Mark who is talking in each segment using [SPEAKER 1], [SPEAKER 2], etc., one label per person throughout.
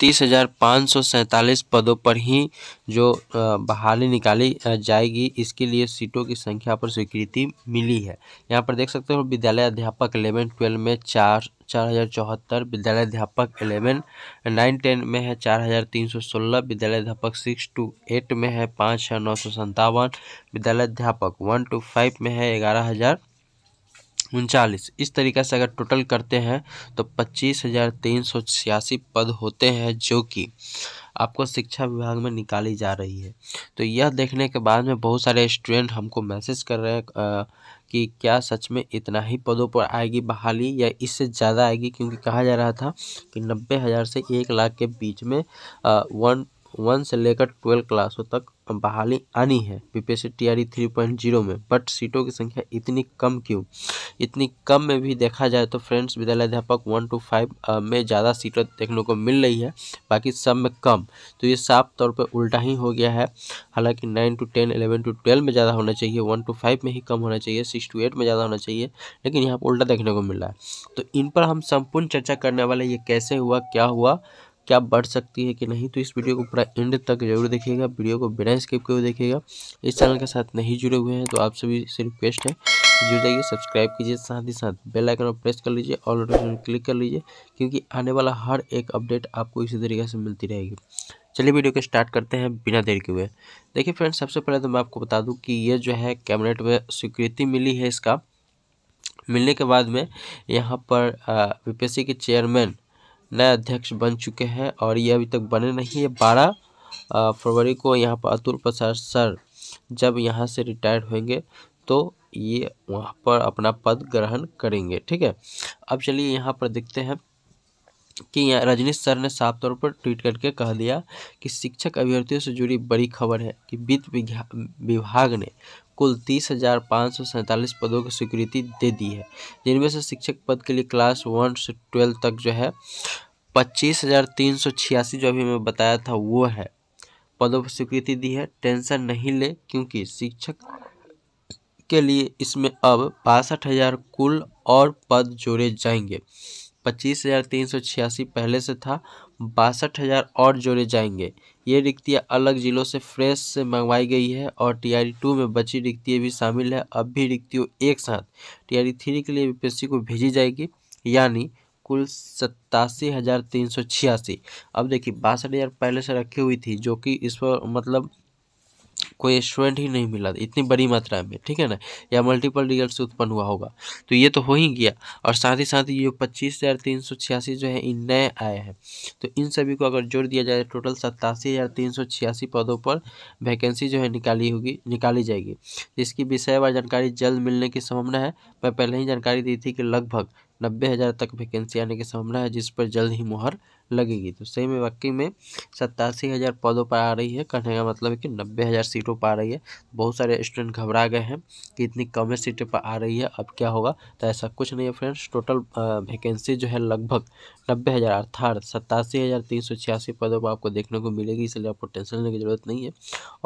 [SPEAKER 1] तीस हजार पाँच सौ सैंतालीस पदों पर ही जो बहाली निकाली जाएगी इसके लिए सीटों की संख्या पर स्वीकृति मिली है यहाँ पर देख सकते हो विद्यालय अध्यापक इलेवन ट्वेल्व में चार चार हज़ार चौहत्तर विद्यालय अध्यापक एलेवन नाइन टेन में है चार हज़ार तीन सौ सोलह विद्यालय अध्यापक सिक्स टू एट में है पाँच हज़ार नौ सौ संतावन विद्यालय अध्यापक वन टू फाइव में है ग्यारह हज़ार उनचालीस इस तरीक़े से अगर टोटल करते हैं तो पच्चीस हज़ार तीन सौ छियासी पद होते हैं जो कि आपको शिक्षा विभाग में निकाली जा रही है तो यह देखने के बाद में बहुत सारे स्टूडेंट हमको मैसेज कर रहे हैं कि क्या सच में इतना ही पदों पर आएगी बहाली या इससे ज़्यादा आएगी क्योंकि कहा जा रहा था कि नब्बे हज़ार से एक लाख के बीच में वन वन से लेकर ट्वेल्व क्लासों तक बहाली आनी है PPSC TRE three point zero में बट सीटों की संख्या इतनी कम क्यों इतनी कम में भी देखा जाए तो फ्रेंड्स विद्यालय अध्यापक वन टू फाइव में ज़्यादा सीटें देखने को मिल रही है बाकी सब में कम तो ये साफ तौर पर उल्टा ही हो गया है हालांकि nine to ten eleven to twelve में ज़्यादा होना चाहिए वन टू फाइव में ही कम होना चाहिए सिक्स टू एट में ज़्यादा होना चाहिए लेकिन यहाँ पर उल्टा देखने को मिल रहा है तो इन पर हम संपूर्ण चर्चा करने वाले ये कैसे हुआ क्या हुआ क्या बढ़ सकती है कि नहीं तो इस वीडियो को पूरा एंड तक जरूर देखिएगा वीडियो को बिना स्किप के देखिएगा इस चैनल के साथ नहीं जुड़े हुए हैं तो आप सभी से रिक्वेस्ट है जुड़ जाइए सब्सक्राइब कीजिए साथ ही साथ बेल आइकन पर प्रेस कर लीजिए ऑल नोटिफिकेशन क्लिक कर लीजिए क्योंकि आने वाला हर एक अपडेट आपको इसी तरीके से मिलती रहेगी चलिए वीडियो को स्टार्ट करते हैं बिना देर के हुए देखिए फ्रेंड्स सबसे पहले तो मैं आपको बता दूँ कि ये जो है कैबिनेट में स्वीकृति मिली है इसका मिलने के बाद में यहाँ पर सी के चेयरमैन नए अध्यक्ष बन चुके हैं और ये अभी तक बने नहीं है बारह फरवरी को यहाँ पर अतुल प्रसाद सर जब यहाँ से रिटायर होंगे तो ये वहाँ पर अपना पद ग्रहण करेंगे ठीक है अब चलिए यहाँ पर देखते हैं कि रजनीश सर ने साफ तौर पर ट्वीट करके कह दिया कि शिक्षक अभ्यर्थियों से जुड़ी बड़ी खबर है कि वित्त विभाग ने कुल तीस हज़ार पाँच सौ सैंतालीस पदों की स्वीकृति दे दी है जिनमें से शिक्षक पद के लिए क्लास वन से ट्वेल्व तक जो है पच्चीस हज़ार तीन सौ छियासी जो अभी मैं बताया था वो है पदों पर स्वीकृति दी है टेंशन नहीं ले क्योंकि शिक्षक के लिए इसमें अब बासठ हज़ार कुल और पद जोड़े जाएंगे पच्चीस हज़ार तीन सौ छियासी पहले से था बासठ हज़ार और जोड़े जाएंगे ये रिक्तियाँ अलग ज़िलों से फ्रेश से मंगवाई गई है और टी आर टू में बची रिक्तियाँ भी शामिल है अब भी रिक्तियों एक साथ टी आर थ्री के लिए यूपीएससी को भेजी जाएगी यानी कुल सत्तासी हज़ार तीन सौ छियासी अब देखिए बासठ हज़ार पहले से रखी हुई थी जो कि इस पर मतलब कोई स्टूडेंट ही नहीं मिला इतनी बड़ी मात्रा में ठीक है ना या मल्टीपल रिजल्ट उत्पन्न हुआ होगा तो ये तो हो ही गया और साथ ही साथ ये पच्चीस हज़ार तीन सौ छियासी जो है इन नए आए हैं तो इन सभी को अगर जोड़ दिया जाए टोटल सत्तासी हज़ार तीन सौ छियासी पदों पर वैकेंसी जो है निकाली होगी निकाली जाएगी जिसकी विषय व जानकारी जल्द मिलने की संभावना है मैं पहले ही जानकारी दी थी कि लगभग नब्बे हज़ार तक वैकेंसी आने की संभावना है जिस पर जल्द ही मुहर लगेगी तो सेम वाकई में सत्तासी हज़ार पदों पर आ रही है कहने का मतलब है कि नब्बे हज़ार सीटों पर आ रही है बहुत सारे स्टूडेंट घबरा गए हैं कि इतनी कम सीटें पर आ रही है अब क्या होगा तो ऐसा कुछ नहीं है फ्रेंड्स टोटल वैकेंसी जो है लगभग नब्बे हज़ार अर्थात सत्तासी हज़ार तीन सौ छियासी पदों पर आपको देखने को मिलेगी इसलिए आपको टेंशन लेने की जरूरत नहीं है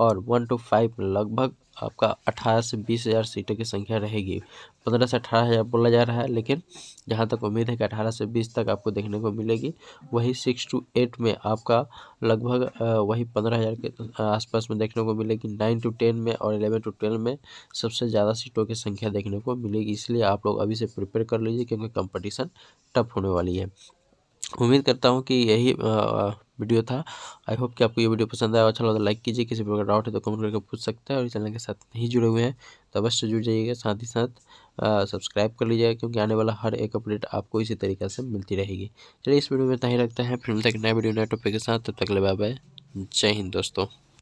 [SPEAKER 1] और वन टू फाइव लगभग आपका अठारह से बीस हज़ार सीटों की संख्या रहेगी पंद्रह से अठारह हज़ार बोला जा रहा है लेकिन जहाँ तक उम्मीद है कि अठारह से बीस तक आपको देखने को मिलेगी वही सिक्स टू एट में आपका लगभग वही पंद्रह हज़ार के आसपास में देखने को मिलेगी नाइन टू टेन में और एलेवन टू ट्वेल्व में सबसे ज़्यादा सीटों की संख्या देखने को मिलेगी इसलिए आप लोग अभी से प्रिपेयर कर लीजिए क्योंकि कंपटीशन टफ होने वाली है उम्मीद करता हूँ कि यही वीडियो था आई होप कि आपको ये वीडियो पसंद आया अच्छा लगा तो लाइक कीजिए किसी प्रकार डाउट है तो कमेंट करके पूछ सकते हैं और चैनल के साथ नहीं जुड़े हुए हैं तो अवश्य जुड़ जाइएगा साथ ही साथ सब्सक्राइब कर लीजिएगा क्योंकि आने वाला हर एक अपडेट आपको इसी तरीके से मिलती रहेगी चलिए इस वीडियो में इतना ही रखते हैं फिर तक नए वीडियो नए टॉपिक के साथ तब तक ले बाय जय हिंद दोस्तों